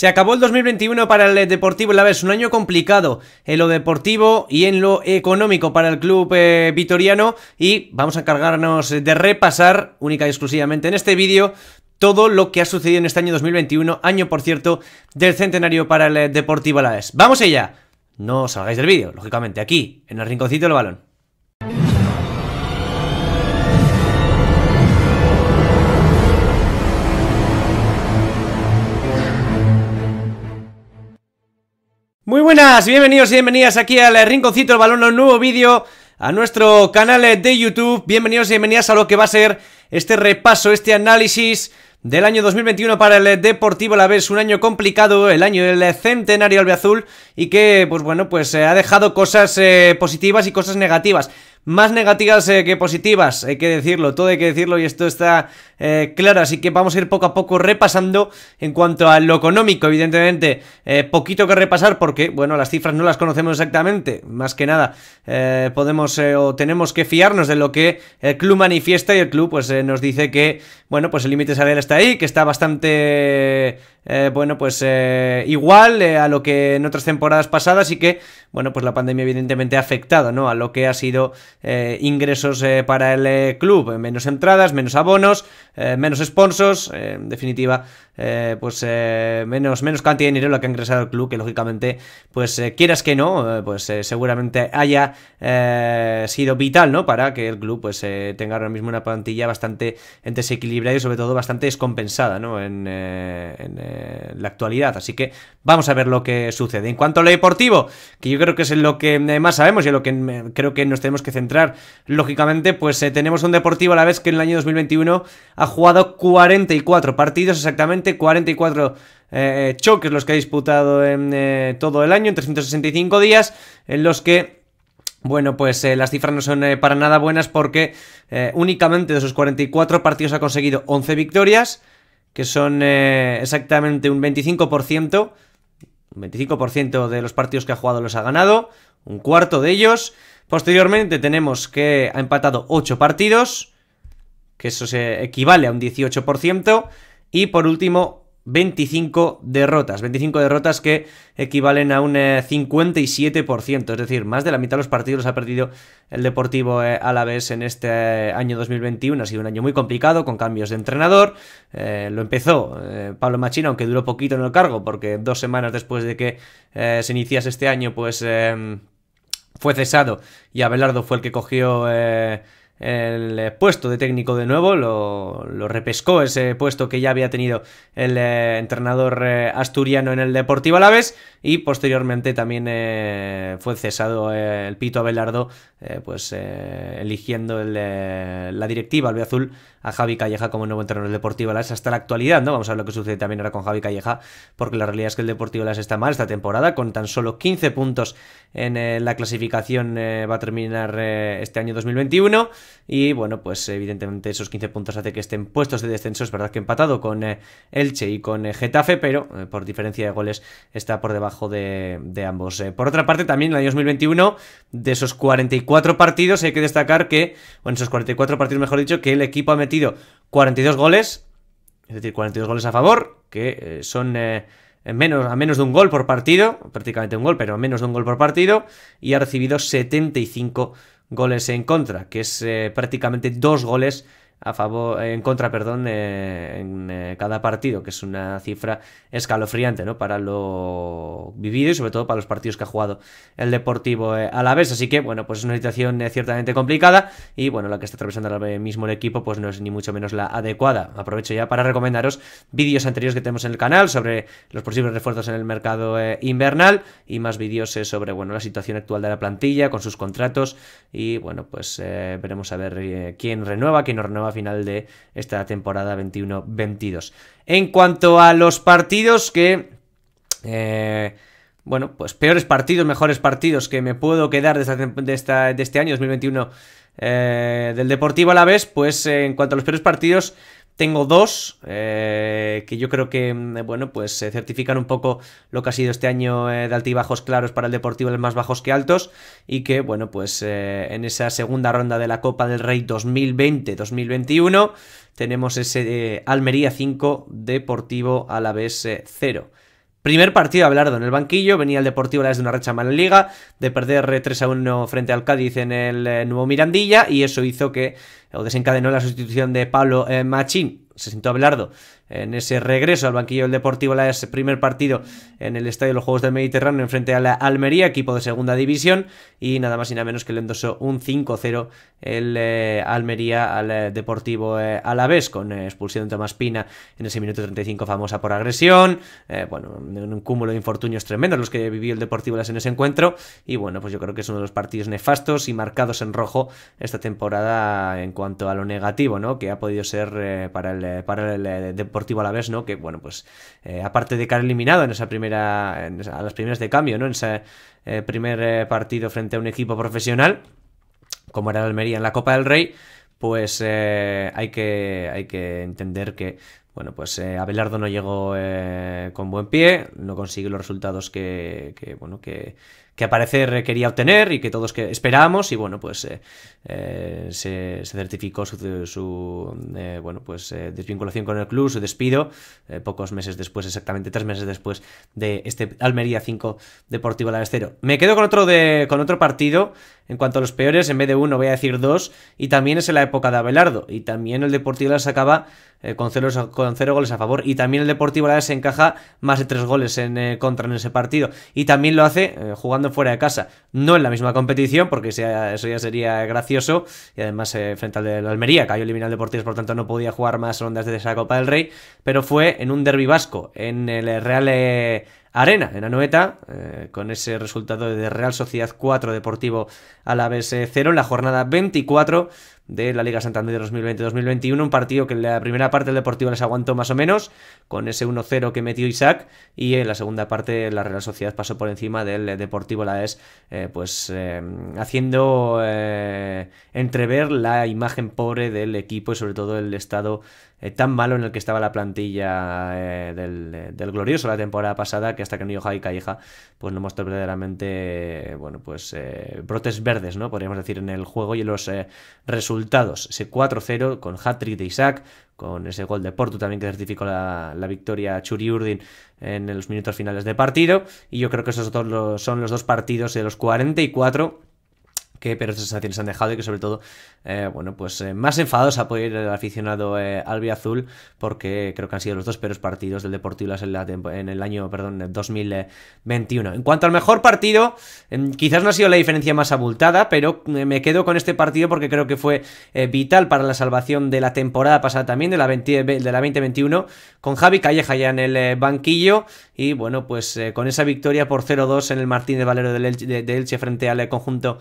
Se acabó el 2021 para el Deportivo Vez, un año complicado en lo deportivo y en lo económico para el club eh, vitoriano y vamos a encargarnos de repasar única y exclusivamente en este vídeo todo lo que ha sucedido en este año 2021, año por cierto del centenario para el Deportivo Vez. ¡Vamos allá! No os salgáis del vídeo, lógicamente, aquí, en el rinconcito del balón. buenas, bienvenidos y bienvenidas aquí al Rinconcito del Balón, un nuevo vídeo a nuestro canal de YouTube. Bienvenidos y bienvenidas a lo que va a ser este repaso, este análisis del año 2021 para el Deportivo La Vez, un año complicado, el año del centenario albiazul y que, pues bueno, pues eh, ha dejado cosas eh, positivas y cosas negativas. Más negativas eh, que positivas, hay que decirlo, todo hay que decirlo y esto está eh, claro, así que vamos a ir poco a poco repasando en cuanto a lo económico, evidentemente, eh, poquito que repasar porque, bueno, las cifras no las conocemos exactamente, más que nada podemos o tenemos que fiarnos de lo que el club manifiesta y el club pues nos dice que, bueno, pues el límite salarial está ahí, que está bastante eh, bueno, pues eh, igual eh, a lo que en otras temporadas pasadas y que, bueno, pues la pandemia evidentemente ha afectado, ¿no? A lo que ha sido ingresos para el club, menos entradas, menos abonos, menos sponsors, en definitiva, pues menos, menos cantidad de dinero lo que ha ingresado el club, que lógicamente, pues quieras que no, pues seguramente haya sido vital, ¿no? Para que el club, pues tenga ahora mismo una plantilla bastante desequilibrada y sobre todo bastante descompensada, ¿no? en eh, la actualidad. Así que vamos a ver lo que sucede. En cuanto a lo deportivo, que yo creo que es en lo que eh, más sabemos y en lo que eh, creo que nos tenemos que centrar, lógicamente, pues tenemos un deportivo a la vez que en el año 2021 ha jugado 44 partidos, exactamente 44 choques los que ha disputado en todo el año, en 365 días, en los que bueno, pues las cifras no son para nada buenas porque únicamente de esos 44 partidos ha conseguido 11 victorias, que son eh, exactamente un 25%. Un 25% de los partidos que ha jugado los ha ganado, un cuarto de ellos. Posteriormente tenemos que ha empatado 8 partidos, que eso se equivale a un 18%. Y por último, 25 derrotas, 25 derrotas que equivalen a un 57%, eh, es decir, más de la mitad de los partidos ha perdido el Deportivo la eh, Alavés en este eh, año 2021, ha sido un año muy complicado con cambios de entrenador, lo empezó Pablo Machina, aunque duró poquito en el cargo, porque dos semanas después de que se iniciase este año, pues fue cesado y Abelardo fue el que cogió el eh, puesto de técnico de nuevo, lo, repescó ese puesto que ya había tenido el eh, entrenador eh, asturiano en el Deportivo Alaves y posteriormente también fue cesado el Pito Abelardo, pues eligiendo la directiva albiazul a Javi Calleja como nuevo entrenador del Deportivo Alaves hasta la actualidad, ¿no? Vamos a ver lo que sucede también ahora con Javi Calleja, porque la realidad es que el Deportivo Alaves está mal esta temporada, con tan solo 15 puntos en la clasificación va a terminar este año 2021 y bueno, pues evidentemente esos 15 puntos hace que estén puestos de descenso. Es verdad que empatado con eh, Elche y con eh, Getafe, pero eh, por diferencia de goles está por debajo de, ambos. por otra parte, también en el año 2021, de esos 44 partidos, hay que destacar que, bueno, esos 44 partidos, mejor dicho, que el equipo ha metido 42 goles, es decir, 42 goles a favor, que son... menos, a menos de un gol por partido, prácticamente un gol, pero a menos de un gol por partido, y ha recibido 75 goles en contra, que es eh, prácticamente dos goles a favor, en contra, perdón, eh, en eh, cada partido, que es una cifra escalofriante, ¿no? Para lo vivido y sobre todo para los partidos que ha jugado el Deportivo a la vez. Así que, bueno, pues es una situación eh, ciertamente complicada y, bueno, la que está atravesando ahora mismo el equipo, pues no es ni mucho menos la adecuada. Aprovecho ya para recomendaros vídeos anteriores que tenemos en el canal sobre los posibles refuerzos en el mercado invernal y más vídeos sobre, bueno, la situación actual de la plantilla con sus contratos y, bueno, pues veremos a ver quién renueva, quién no renueva final de esta temporada 21-22. En cuanto a los partidos que... Eh, bueno, pues peores partidos, mejores partidos que me puedo quedar de, este año 2021 eh, del Deportivo a la vez, pues eh, en cuanto a los peores partidos, tengo dos eh, que yo creo que, mm, eh, bueno, pues certifican un poco lo que ha sido este año eh, de altibajos claros para el Deportivo, más bajos que altos, y que, bueno, pues en esa segunda ronda de la Copa del Rey 2020-2021 tenemos ese Almería 5, Deportivo vez 0. Primer partido Abelardo en el banquillo, venía el Deportivo a la de una recha mala en Liga, de perder 3 eh, a 1 frente al Cádiz en el eh, nuevo Mirandilla, y eso hizo que, o desencadenó la sustitución de Pablo eh, Machín, se sentó Abelardo en ese regreso al banquillo del Deportivo la ese primer partido en el Estadio de los Juegos del Mediterráneo enfrente a la Almería, equipo de segunda división, y nada más y nada menos que le endosó un 5-0 el eh, Almería al eh, Deportivo eh, con eh, expulsión de Tomás Pina en ese minuto 35 famosa por agresión, bueno, un cúmulo de infortunios tremendos los que vivió el Deportivo las en ese encuentro, y bueno, pues yo creo que es uno de los partidos nefastos y marcados en rojo esta temporada en cuanto a lo negativo, ¿no? Que ha podido ser para el, para el Deportivo la vez, ¿no? Que, bueno, pues eh, aparte de caer eliminado en esa primera, en a las primeras de cambio, ¿no? En ese eh, primer eh, partido frente a un equipo profesional, como era Almería en la Copa del Rey, pues hay, que, hay que entender que bueno, pues Abelardo no llegó con buen pie, no consiguió los resultados que, que bueno, que, que aparecer quería obtener y que todos que esperábamos y bueno, pues eh, eh, se, certificó su, eh, bueno, pues desvinculación con el club, su despido, pocos meses después, exactamente tres meses después de este Almería 5 Deportivo 0, Me quedo con otro, de, con otro partido, en cuanto a los peores, en vez de uno voy a decir dos, y también es en la época de Abelardo, y también el Deportivo la sacaba con, cero, con cero goles a favor, y también el Deportivo la se encaja más de tres goles en contra en ese partido, y también lo hace jugando fuera de casa. No en la misma competición, porque eso ya sería gracioso. Y además, eh, frente al de la Almería, cayó eliminado liminal deportivo, por tanto no podía jugar más rondas de esa Copa del Rey. Pero fue en un derbi vasco, en el Real eh, Arena, en Anoeta, eh, con ese resultado de Real Sociedad 4, Deportivo a la bs 0, en la jornada 24 de la Liga Santander 2020-2021, un partido que en la primera parte el Deportivo les aguantó más o menos, con ese 1-0 que metió Isaac, y en la segunda parte la Real Sociedad pasó por encima del Deportivo La Es, eh, pues eh, haciendo eh, entrever la imagen pobre del equipo y sobre todo el estado tan malo en el que estaba la plantilla del, glorioso la temporada pasada, que hasta que no llegó y Calleja, pues no mostró verdaderamente, bueno, pues brotes verdes, ¿no? Podríamos decir, en el juego y en los resultados resultados. Ese 4-0 con hat-trick de Isaac, con ese gol de Porto también que certificó la, victoria a Churi Urdin en los minutos finales de partido. Y yo creo que esos son los dos partidos de los 44 que peores sensaciones han dejado y que sobre todo, eh, bueno, pues eh, más enfadados ha podido ir el aficionado eh, Azul porque creo que han sido los dos peores partidos del Deportivo en, el año, perdón, 2021. En cuanto al mejor partido, em, quizás no ha sido la diferencia más abultada, pero eh, me quedo con este partido porque creo que fue vital para la salvación de la temporada pasada también, de la, de la 2021, con Javi Calleja ya en el banquillo y bueno, pues con esa victoria por 0-2 en el Martín de Valero de, Elche frente al conjunto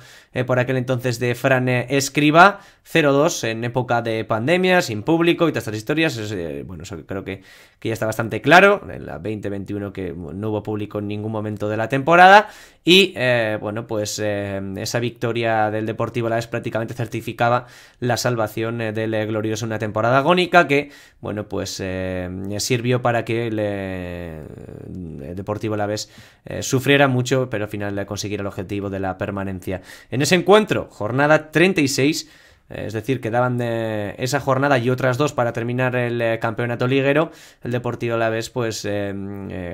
por aquel entonces de Fran Escriba, ...02, en época de pandemia, sin público y todas estas historias. Eh, bueno, eso creo que, que, ya está bastante claro. En la 2021 que no hubo público en ningún momento de la temporada. Y eh, bueno, pues eh, esa victoria del Deportivo la vez prácticamente certificaba la salvación eh, del glorioso una temporada agónica que, bueno, pues sirvió para que el, Deportivo a la vez sufriera mucho, pero al final consiguiera el objetivo de la permanencia. En ese encuentro, jornada 36. Eh, es decir, quedaban de esa jornada y otras dos para terminar el eh, campeonato liguero. El Deportivo Alavés pues eh,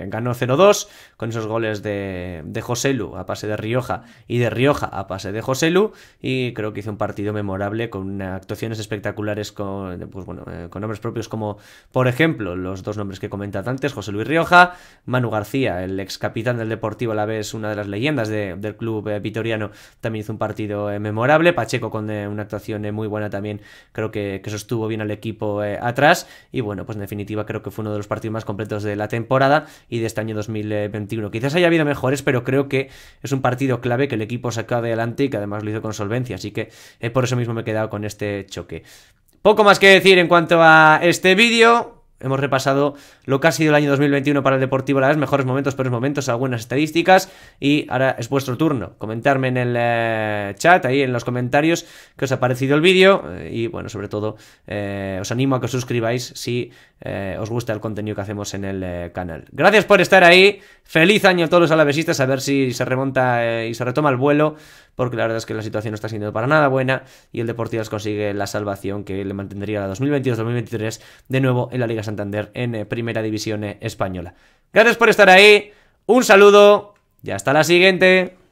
ganó 0-2 con esos goles de, de José Lu a pase de Rioja y de Rioja a pase de José Lu y creo que hizo un partido memorable con actuaciones espectaculares con, pues, bueno, con nombres propios como por ejemplo los dos nombres que comentado antes, José Luis Rioja, Manu García, el ex capitán del Deportivo Alavés, una de las leyendas del club vitoriano, también hizo un partido memorable, Pacheco con una actuación muy buena también, creo que, que sostuvo bien al equipo eh, atrás y bueno, pues en definitiva creo que fue uno de los partidos más completos de la temporada y de este año 2021. Quizás haya habido mejores, pero creo que es un partido clave que el equipo sacó adelante y que además lo hizo con solvencia, así que eh, por eso mismo me he quedado con este choque. Poco más que decir en cuanto a este vídeo hemos repasado lo que ha sido el año 2021 para el Deportivo La Vez, mejores momentos, peores momentos, algunas estadísticas y ahora es vuestro turno. Comentarme en el eh, chat, ahí en los comentarios, qué os ha parecido el vídeo eh, y bueno, sobre todo eh, os animo a que os suscribáis si os gusta el contenido que hacemos en el canal. Gracias por estar ahí, feliz año a todos los alavesistas, a ver si se remonta y se retoma el vuelo porque la verdad es que la situación no está siendo para nada buena y el Deportivas consigue la salvación que le mantendría la 2022-2023 de nuevo en la Liga Santander en eh, Primera División eh, Española. Gracias por estar ahí, un saludo y hasta la siguiente.